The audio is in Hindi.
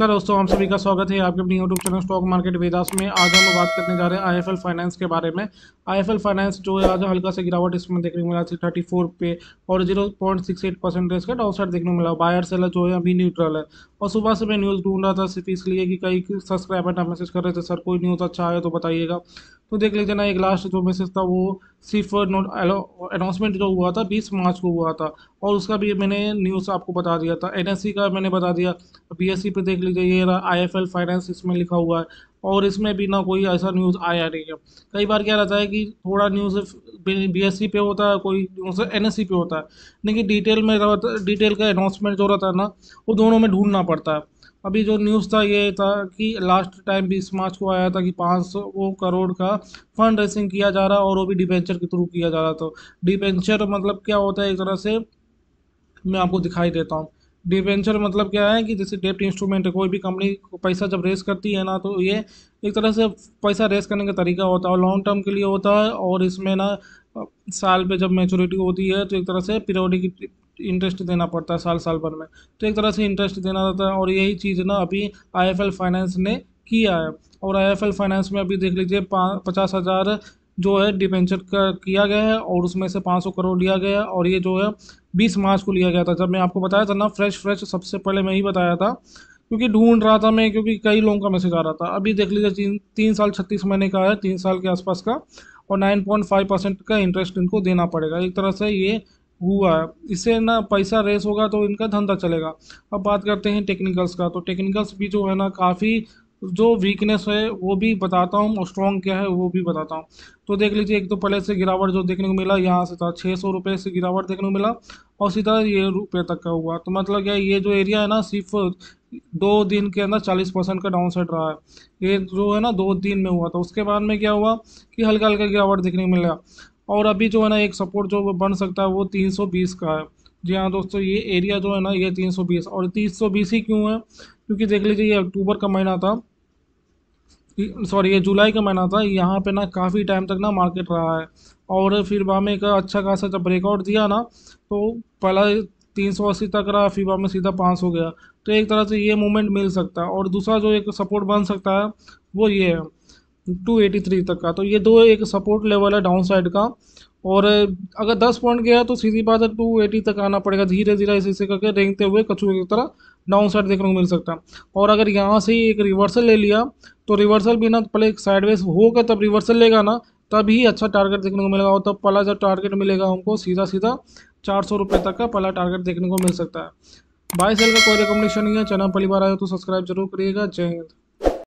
नमस्कार दोस्तों हम सभी का स्वागत है आपके अपने YouTube channel stock market Vedas में आज हम बात करने जा रहे हैं आई फाइनेंस के बारे में आई फाइनेंस जो है आज हल्का से गिरावट इसमें देखने को मिला थी थर्टी फोर पे और zero point six eight percentage का डाउन साइड देखने को मिला बायर सेलर जो है अभी न्यूट्रल है और सुबह से मैं न्यूज़ ढूंढ रहा था सिर्फ इसलिए कि कई सब्सक्राइबर मैसेज कर रहे थे सर कोई न्यूज़ अच्छा आया तो बताइएगा तो देख लीजिए ना एक लास्ट जो मैसेज था वो सिर्फ नोट अनाउंसमेंट जो हुआ था बीस मार्च को हुआ था और उसका भी मैंने न्यूज़ आपको बता दिया था एन का मैंने बता दिया बी e पे देख लीजिए ये रहा एल फाइनेंस इसमें लिखा हुआ है और इसमें भी ना कोई ऐसा न्यूज़ आया नहीं है कई बार क्या रहता है कि थोड़ा न्यूज़ बी e पे होता है कोई न्यूज़ एन पे होता है लेकिन डिटेल में डिटेल का अनाउंसमेंट जो रहता है ना वो दोनों में ढूंढना पड़ता है अभी जो न्यूज़ था ये था कि लास्ट टाइम बीस मार्च को आया था कि पाँच सौ करोड़ का फंड रेसिंग किया जा रहा और वो भी डिबेंचर के थ्रू किया जा रहा था डिबेंचर मतलब क्या होता है एक तरह से मैं आपको दिखाई देता हूँ डिवेंचर मतलब क्या है कि जैसे डेप्ट इंस्ट्रूमेंट है कोई भी कंपनी पैसा जब रेस करती है ना तो ये एक तरह से पैसा रेस करने का तरीका होता है और लॉन्ग टर्म के लिए होता है और इसमें ना साल पे जब मेचोरिटी होती है तो एक तरह से पीरियोडिक इंटरेस्ट देना पड़ता है साल साल भर में तो एक तरह से इंटरेस्ट देना रहता है और यही चीज़ ना अभी आई फाइनेंस ने किया है और आई फाइनेंस में अभी देख लीजिए पचास हज़ार जो है डिपेंचर का किया गया है और उसमें से पाँच सौ करोड़ लिया गया है और ये जो है बीस मार्च को लिया गया था जब मैं आपको बताया था ना फ्रेश फ्रेश सबसे पहले मैं ही बताया था क्योंकि ढूंढ रहा था मैं क्योंकि कई लोगों का मैसेज आ रहा था अभी देख लीजिए तीन तीन साल छत्तीस महीने का है तीन साल के आसपास का और 9.5 परसेंट का इंटरेस्ट इनको देना पड़ेगा एक तरह से ये हुआ है इससे ना पैसा रेस होगा तो इनका धंधा चलेगा अब बात करते हैं टेक्निकल्स का तो टेक्निकल्स भी जो है ना काफ़ी जो वीकनेस है वो भी बताता हूँ और स्ट्रॉन्ग क्या है वो भी बताता हूँ तो देख लीजिए एक तो पहले से गिरावट जो देखने को मिला यहाँ से था छः सौ रुपये से गिरावट देखने को मिला और सीधा ये रुपये तक का हुआ तो मतलब क्या ये जो एरिया है ना सिर्फ दो दिन के अंदर चालीस परसेंट का डाउन सेट रहा है ये जो है ना दो दिन में हुआ था तो उसके बाद में क्या हुआ कि हल्का हल्का गिरावट देखने को मिला और अभी जो है ना एक सपोर्ट जो बन सकता है वो 320 का है जी हाँ दोस्तों ये एरिया जो है ना ये 320 और 320 ही क्यों है क्योंकि देख लीजिए ये अक्टूबर का महीना था सॉरी ये जुलाई का महीना था यहाँ पे ना काफ़ी टाइम तक ना मार्केट रहा है और फिर में एक अच्छा खासा जब ब्रेकआउट दिया ना तो पहला तीन सौ अस्सी तक रहा फिर में सीधा पाँच हो गया तो एक तरह से ये मूवमेंट मिल सकता है और दूसरा जो एक सपोर्ट बन सकता है वो ये है 283 तक का तो ये दो एक सपोर्ट लेवल है डाउन साइड का और अगर 10 पॉइंट गया तो सीधी बात है एटी तक आना पड़ेगा धीरे धीरे इसे ऐसे करके रेंगते हुए कछुए की तरह डाउन साइड देखने को मिल सकता है और अगर यहाँ से ही एक रिवर्सल ले लिया तो रिवर्सल भी ना पहले साइडवेज होकर तब रिवर्सल लेगा ना तभी अच्छा टारगेट देखने को मिलेगा और तब पहला जब टारगेट मिलेगा हमको सीधा सीधा चार सौ रुपये तक का पहला टारगेट देखने को मिल सकता है बाई सेल का कोई रिकमेंडेशन नहीं है चैनल पहली बार आया तो सब्सक्राइब जरूर करिएगा जय हिंद